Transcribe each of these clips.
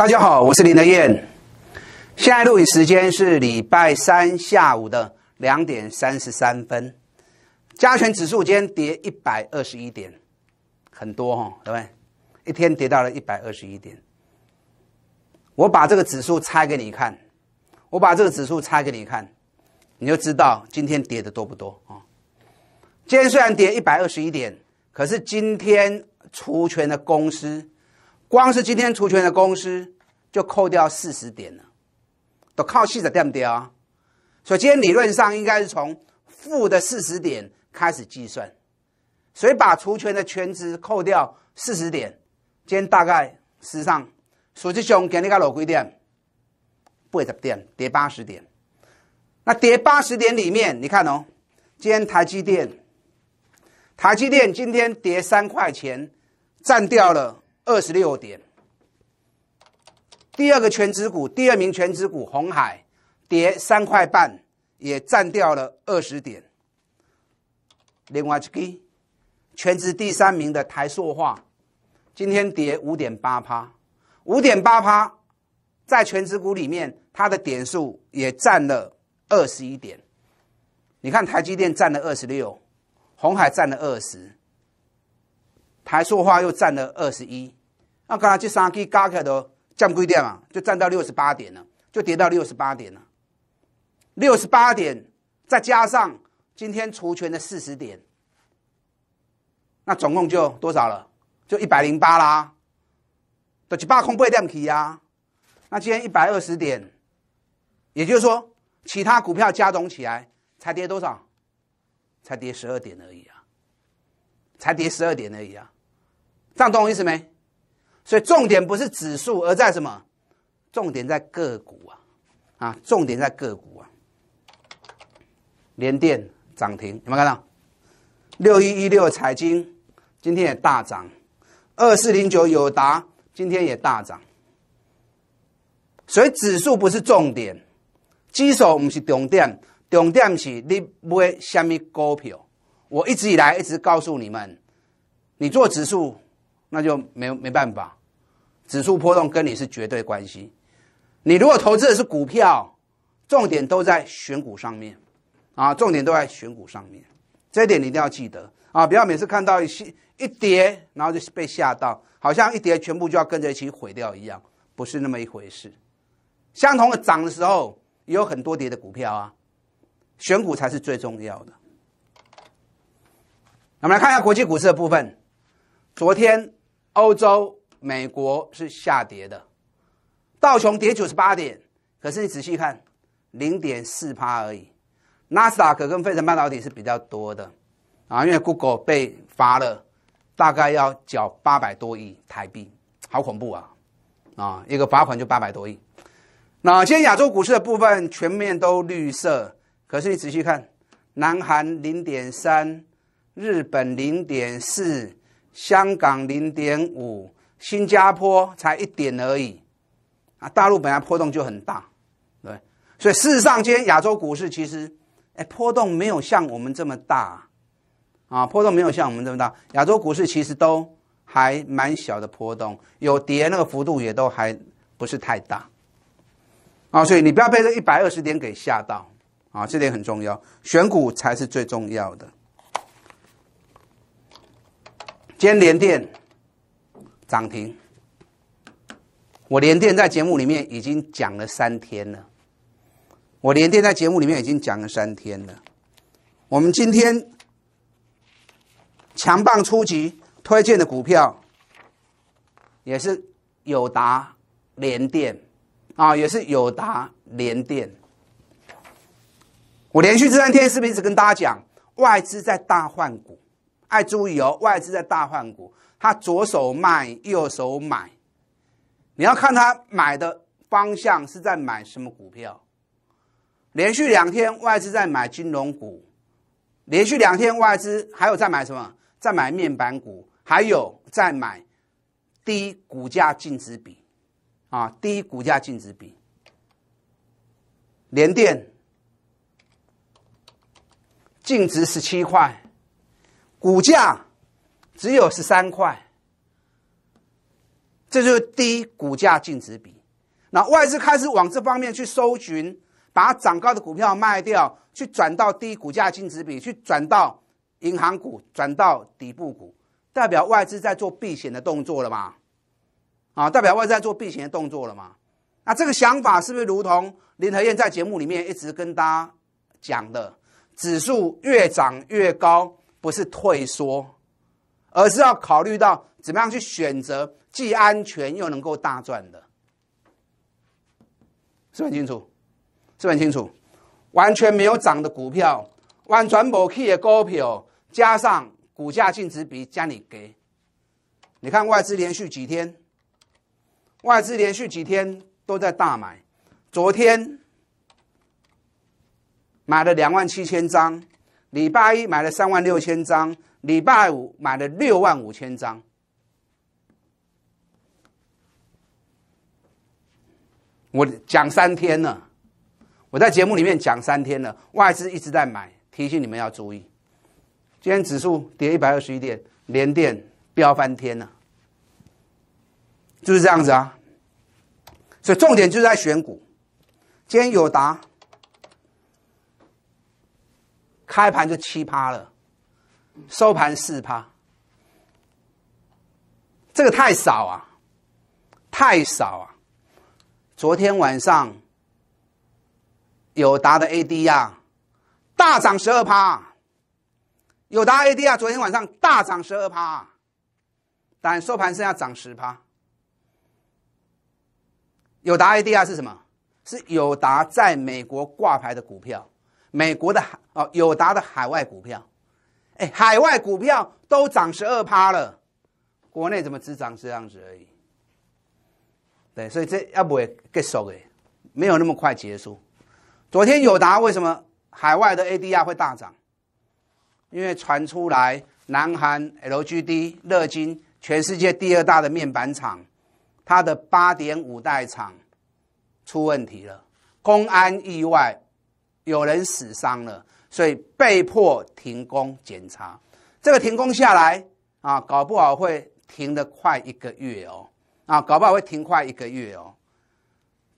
大家好，我是林德燕。现在录影时间是礼拜三下午的两点三十三分。加权指数今天跌一百二十一点，很多哈，对不对？一天跌到了一百二十一点。我把这个指数拆给你看，我把这个指数拆给你看，你就知道今天跌的多不多啊？今天虽然跌一百二十一点，可是今天除权的公司。光是今天除权的公司，就扣掉四十点了，都靠戏的这么啊！所以今天理论上应该是从负的四十点开始计算，所以把除权的全值扣掉四十点，今天大概史上数字熊给你看老几定，八十点跌八十点。那跌八十点里面，你看哦，今天台积电，台积电今天跌三块钱，占掉了。二十六点，第二个全职股，第二名全职股红海跌三块半，也占掉了二十点。另外一支全职第三名的台塑化，今天跌五点八趴，五点八趴在全职股里面，它的点数也占了二十一点。你看台积电占了二十六，红海占了二十。台塑化又占了二十一，那刚才这三 K 加起来都降规掉嘛，就占到六十八点了，就跌到六十八点了。六十八点再加上今天除权的四十点，那总共就多少了？就一百零八啦。都一把空杯垫起呀。那今天一百二十点，也就是说，其他股票加总起来才跌多少？才跌十二点而已啊，才跌十二点而已啊。上懂我意思没？所以重点不是指数，而在什么？重点在个股啊！啊，重点在个股啊！联电涨停，有没有看到？六一一六财经今天也大涨，二四零九友达今天也大涨。所以指数不是重点，指数唔是重点，重点是你买什么股票。我一直以来一直告诉你们，你做指数。那就没没办法，指数波动跟你是绝对关系。你如果投资的是股票，重点都在选股上面，啊，重点都在选股上面，这一点你一定要记得啊！不要每次看到一些一跌，然后就被吓到，好像一跌全部就要跟着一起毁掉一样，不是那么一回事。相同的涨的时候，也有很多跌的股票啊，选股才是最重要的。我们来看一下国际股市的部分，昨天。欧洲、美国是下跌的，道琼跌九十八点，可是你仔细看，零点四趴而已。纳斯达克跟费城半导体是比较多的，啊，因为 Google 被罚了，大概要缴八百多亿台币，好恐怖啊！啊，一个罚款就八百多亿。那今在亚洲股市的部分全面都绿色，可是你仔细看，南韩零点三，日本零点四。香港零点五，新加坡才一点而已，啊，大陆本来波动就很大，对，所以事实上今天亚洲股市其实，哎，波动没有像我们这么大，啊，波动没有像我们这么大，亚洲股市其实都还蛮小的波动，有跌那个幅度也都还不是太大，啊，所以你不要被这一百二十点给吓到，啊，这点很重要，选股才是最重要的。今天联电涨停，我连电在节目里面已经讲了三天了。我连电在节目里面已经讲了三天了。我们今天强棒初级推荐的股票也是友达联电啊，也是友达联电。我连续这三天是不是一直跟大家讲外资在大换股？爱注意哦，外资在大换股，他左手卖，右手买。你要看他买的方向是在买什么股票。连续两天外资在买金融股，连续两天外资还有在买什么？在买面板股，还有在买低股价净值比，啊，低股价净值比，连电净值十七块。股价只有十三块，这就是低股价净值比。那外资开始往这方面去搜寻，把涨高的股票卖掉，去转到低股价净值比，去转到银行股，转到底部股，代表外资在做避险的动作了嘛？啊，代表外资在做避险的动作了嘛？那这个想法是不是如同林和燕在节目里面一直跟大家讲的，指数越涨越高？不是退缩，而是要考虑到怎么样去选择既安全又能够大赚的，是很清楚，是很清楚。完全没有涨的股票，完全没 key 的高票，加上股价净值比加你给，你看外资连续几天，外资连续几天都在大买，昨天买了两万七千张。礼拜一买了三万六千张，礼拜五买了六万五千张。我讲三天了，我在节目里面讲三天了，外资一直在买，提醒你们要注意。今天指数跌一百二十一点，连电飙翻天了，就是这样子啊。所以重点就是在选股。今天有达。开盘就七趴了，收盘四趴，这个太少啊，太少啊！昨天晚上友达的 ADR 大涨十二趴，友达 ADR 昨天晚上大涨十二趴，但收盘是要涨十趴。友达 ADR 是什么？是友达在美国挂牌的股票。美国的海哦，友达的海外股票，哎，海外股票都涨十二趴了，国内怎么只涨这样子而已？对，所以这要不会结束的，没有那么快结束。昨天友达为什么海外的 ADR 会大涨？因为传出来南韩 LGD 乐金全世界第二大的面板厂，它的八点五代厂出问题了，公安意外。有人死伤了，所以被迫停工检查。这个停工下来啊，搞不好会停的快一个月哦！啊，搞不好会停快一个月哦。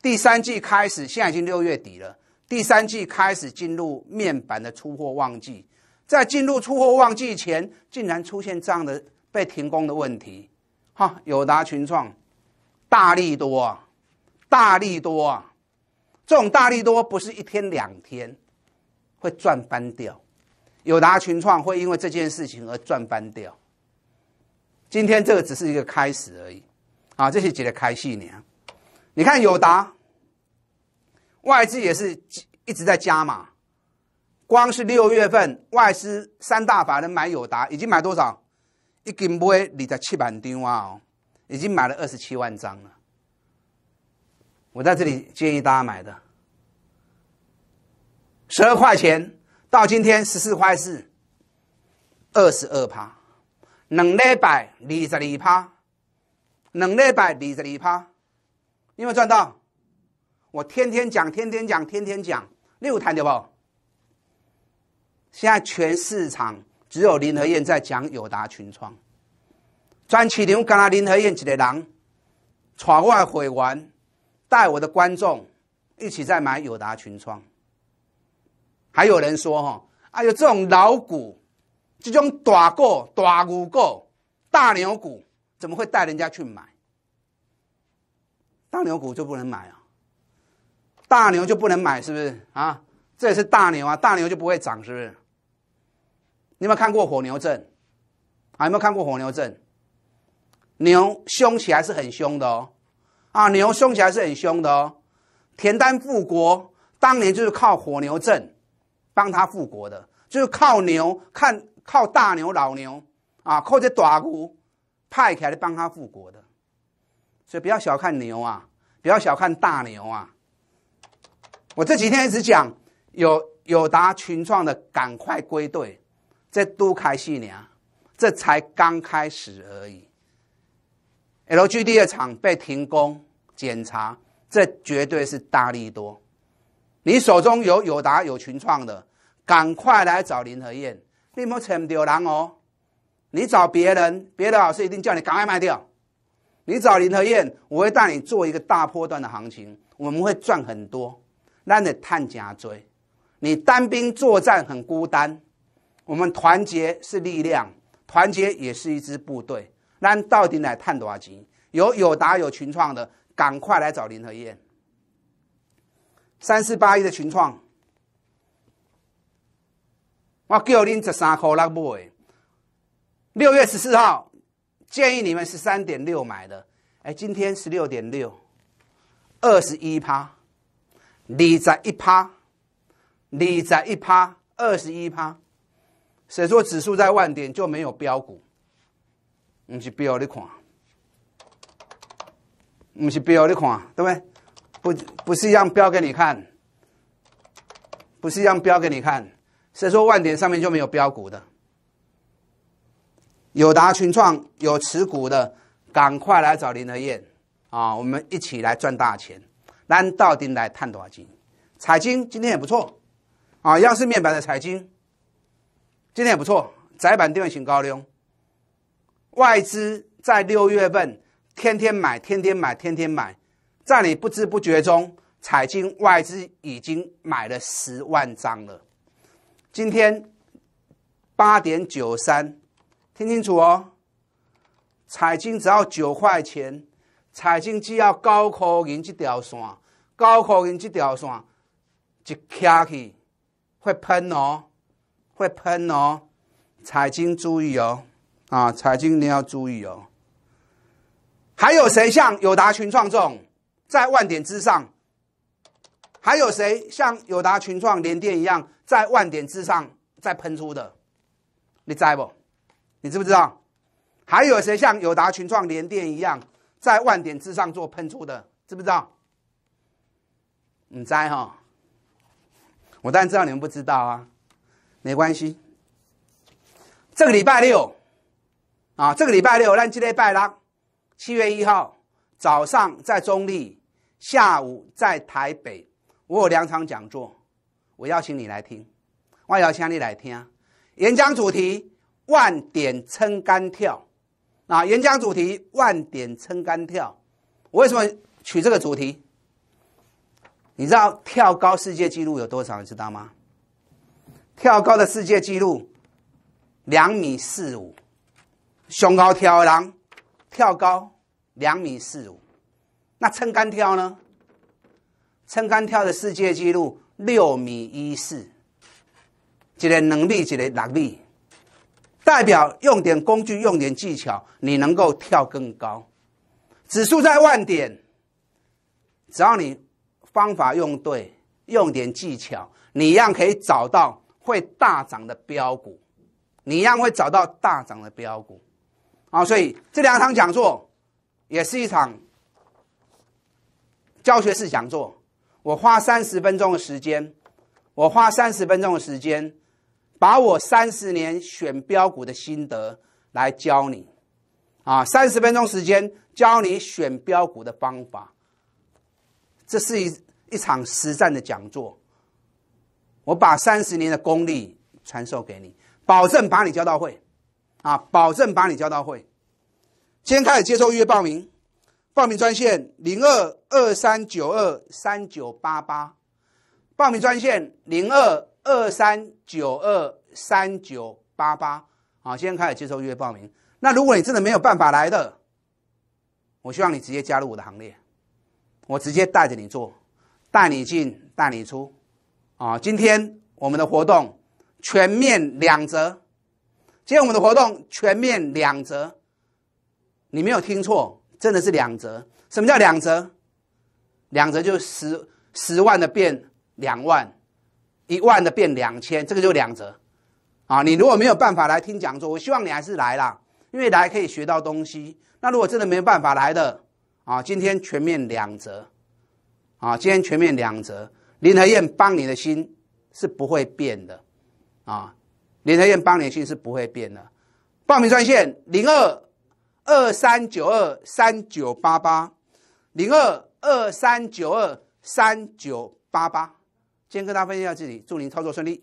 第三季开始，现在已经六月底了。第三季开始进入面板的出货旺季，在进入出货旺季前，竟然出现这样的被停工的问题，哈！友达、群创、大力多、啊，大力多。啊。这种大力多不是一天两天会赚翻掉，友达群创会因为这件事情而赚翻掉。今天这个只是一个开始而已，啊，这是只的开戏呢。你看友达外资也是一直在加码，光是六月份外资三大法人买友达已经买多少？一斤币二十七万点哇哦，已经买了二十七万张了。我在这里建议大家买的十二块钱，到今天十四块四，二十二趴，两百百二十二趴，两百百二十二趴，有没有赚到？我天天讲，天天讲，天天讲，六台对不？现在全市场只有林和燕在讲友达群创，全市场干阿林和燕一个人，带我的会员。带我的观众一起在买友达群创，还有人说哈啊，有这种老股，这种大股、大股股、大牛股，怎么会带人家去买？大牛股就不能买啊？大牛就不能买是不是啊？这也是大牛啊，大牛就不会涨是不是？你有没有看过火牛阵？啊，有没有看过火牛阵？牛凶起来是很凶的哦。啊，牛凶起来是很凶的哦。田丹复国当年就是靠火牛阵，帮他复国的，就是靠牛，看靠大牛、老牛，啊，靠者大股派起来帮他复国的。所以不要小看牛啊，不要小看大牛啊。我这几天一直讲，有有答群创的赶快归队，这多开心啊！这才刚开始而已。LG 第二厂被停工检查，这绝对是大力多。你手中有友达、有群创的，赶快来找林和燕，你莫抢丢人哦。你找别人，别的老师一定叫你赶快卖掉。你找林和燕，我会带你做一个大波段的行情，我们会赚很多。让你探假追，你单兵作战很孤单，我们团结是力量，团结也是一支部队。那到底来探多少金？有有答有群创的，赶快来找林和燕。三四八一的群创，我叫您十三块六买。六月十四号建议你们十三点六买的，哎，今天十六点六，二十一趴，你在一趴，你在一趴，二十一趴。谁说指数在万点就没有标股？不是标你看，不是标你看，对不对？不不是一样标给你看，不是一样标给你看。谁说万点上面就没有标股的？有达群创有持股的，赶快来找林德燕啊！我们一起来赚大钱。咱到底来探多少金。彩金今天也不错啊，央视面板的彩金今天也不错，窄板电型高了外资在六月份天天买，天天买，天天买，在你不知不觉中，彩金外资已经买了十万张了。今天八点九三，听清楚哦。彩金只要九块钱，彩金只要高科银这条线，高科银这条线一卡起会喷哦，会喷哦，彩金注意哦。啊，财经你要注意哦。还有谁像友达群创这种在万点之上？还有谁像友达群创联电一样在万点之上在喷出的？你猜不？你知不知道？还有谁像友达群创联电一样在万点之上做喷出的？知不知道？你猜哈？我当然知道你们不知道啊，没关系。这个礼拜六。啊，这个礼拜六，让今天拜啦七月一号早上在中立，下午在台北，我有两场讲座，我邀请你来听，我邀请你来听，演讲主题万点撑竿跳，啊，演讲主题万点撑竿跳，我为什么取这个主题？你知道跳高世界纪录有多少？你知道吗？跳高的世界纪录两米四五。胸高跳人跳高两米四五，那撑杆跳呢？撑杆跳的世界纪录六米一四，一个两米，一个六米，代表用点工具，用点技巧，你能够跳更高。指数在万点，只要你方法用对，用点技巧，你一样可以找到会大涨的标股，你一样会找到大涨的标股。啊，所以这两场讲座，也是一场教学式讲座。我花三十分钟的时间，我花三十分钟的时间，把我三十年选标股的心得来教你。啊，三十分钟时间教你选标股的方法，这是一一场实战的讲座。我把三十年的功力传授给你，保证把你教到会。啊，保证把你教到会。今天开始接受预约报名，报名专线零二二三九二三九八八，报名专线零二二三九二三九八八。啊，今天开始接受预约报名。那如果你真的没有办法来的，我希望你直接加入我的行列，我直接带着你做，带你进，带你出。啊，今天我们的活动全面两折。今天我们的活动全面两折，你没有听错，真的是两折。什么叫两折？两折就是十十万的变两万，一万的变两千，这个就两折。啊，你如果没有办法来听讲座，我希望你还是来啦，因为来可以学到东西。那如果真的没有办法来的，啊，今天全面两折，啊，今天全面两折，林和燕帮你的心是不会变的，啊。联合院邦联讯是不会变的，报名专线零二二三九二三九八八零二二三九二三九八八，今天跟大家分享到这里，祝您操作顺利。